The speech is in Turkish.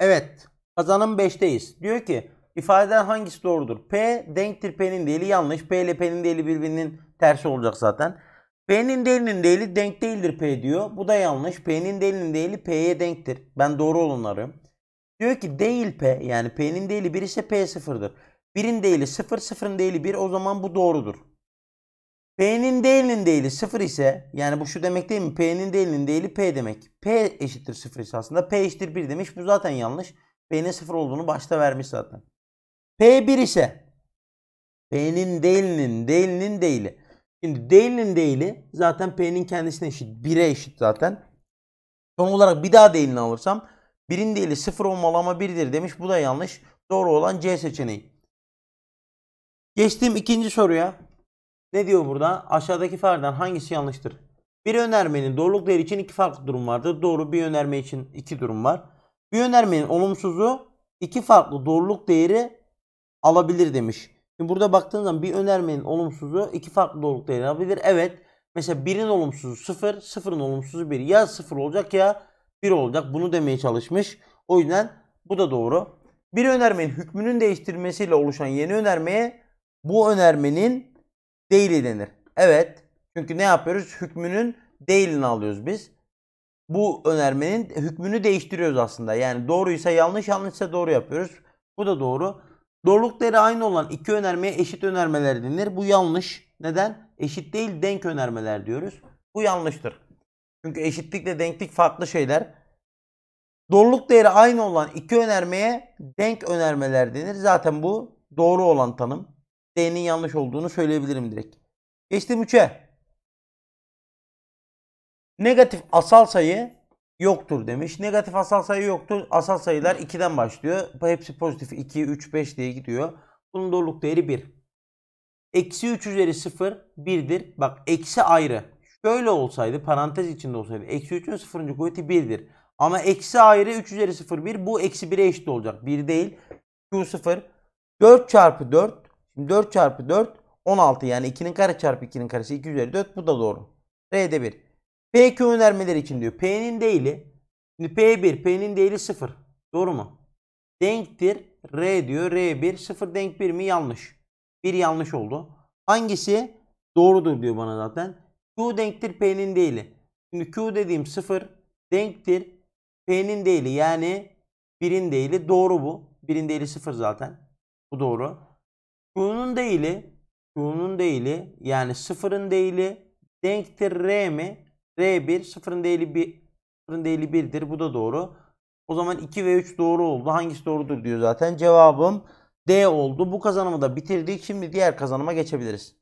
Evet. Kazanım 5'teyiz. Diyor ki ifadeler hangisi doğrudur? P denktir P'nin değili yanlış. P ile P'nin değili birbirinin tersi olacak zaten. P'nin değilinin değili denk değildir P diyor. Bu da yanlış. P'nin değilinin değili P'ye denktir. Ben doğru olanları. Diyor ki değil P yani P'nin değili 1 ise P sıfırdır. 1'in değili 0, sıfır, 0'ın değili 1 o zaman bu doğrudur. P'nin değilinin değili 0 ise yani bu şu demek değil mi? P'nin değilinin değili P demek. P eşittir 0 ise aslında P eşittir 1 demiş. Bu zaten yanlış. P'nin 0 olduğunu başta vermiş zaten. P1 ise P'nin değilinin değilinin değili. Şimdi değilinin değili zaten P'nin kendisine eşit. 1'e eşit zaten. Son olarak bir daha değilini alırsam 1'in değili 0 olmalı ama 1'dir demiş. Bu da yanlış. Doğru olan C seçeneği. Geçtiğim ikinci soruya. Ne diyor burada? Aşağıdaki ifadelerden hangisi yanlıştır? Bir önermenin doğruluk değeri için iki farklı durum vardır. Doğru bir önerme için iki durum var. Bir önermenin olumsuzu iki farklı doğruluk değeri alabilir demiş. Şimdi burada baktığınız zaman bir önermenin olumsuzu iki farklı doğruluk değeri alabilir. Evet. Mesela birin olumsuzu sıfır, sıfırın olumsuzu bir. Ya sıfır olacak ya bir olacak. Bunu demeye çalışmış. O yüzden bu da doğru. Bir önermenin hükmünün değiştirilmesiyle oluşan yeni önermeye bu önermenin değili denir. Evet. Çünkü ne yapıyoruz? Hükmünün değilini alıyoruz biz. Bu önermenin hükmünü değiştiriyoruz aslında. Yani doğruysa yanlış, yanlışsa doğru yapıyoruz. Bu da doğru. Doğruluk değeri aynı olan iki önermeye eşit önermeler denir. Bu yanlış. Neden? Eşit değil denk önermeler diyoruz. Bu yanlıştır. Çünkü eşitlikle denklik farklı şeyler. Doğruluk değeri aynı olan iki önermeye denk önermeler denir. Zaten bu doğru olan tanım. D'nin yanlış olduğunu söyleyebilirim direkt. Geçtim 3'e. Negatif asal sayı yoktur demiş. Negatif asal sayı yoktur. Asal sayılar 2'den başlıyor. Hepsi pozitif 2, 3, 5 diye gidiyor. Bunun doğruluk değeri 1. Eksi 3 üzeri 0 1'dir. Bak eksi ayrı. Şöyle olsaydı parantez içinde olsaydı. Eksi 3'ün 0. kuvveti 1'dir. Ama eksi ayrı 3 üzeri 0 1. Bu eksi 1'e eşit olacak. 1 değil. Q 0. 4 çarpı 4 Şimdi 4 çarpı 4 16 yani 2'nin kare çarpı 2'nin karesi 2 üzeri 4 bu da doğru. R'de 1. PQ önermeleri için diyor. P'nin değili şimdi P1 P'nin değili 0. Doğru mu? Denktir R diyor. R1 0 denk 1 mi? Yanlış. 1 yanlış oldu. Hangisi? Doğrudur diyor bana zaten. Q denktir P'nin değili. Şimdi Q dediğim 0 denktir P'nin değili yani 1'in değili. Doğru bu. 1'in değili 0 zaten. Bu doğru. Q'nun değili, Q'nun değili yani sıfırın değili denktir R mi? R1 sıfırın değili bir, sıfırın değili 1'dir. Bu da doğru. O zaman 2 ve 3 doğru oldu. Hangisi doğrudur diyor zaten. Cevabım D oldu. Bu kazanımı da bitirdik. Şimdi diğer kazanıma geçebiliriz.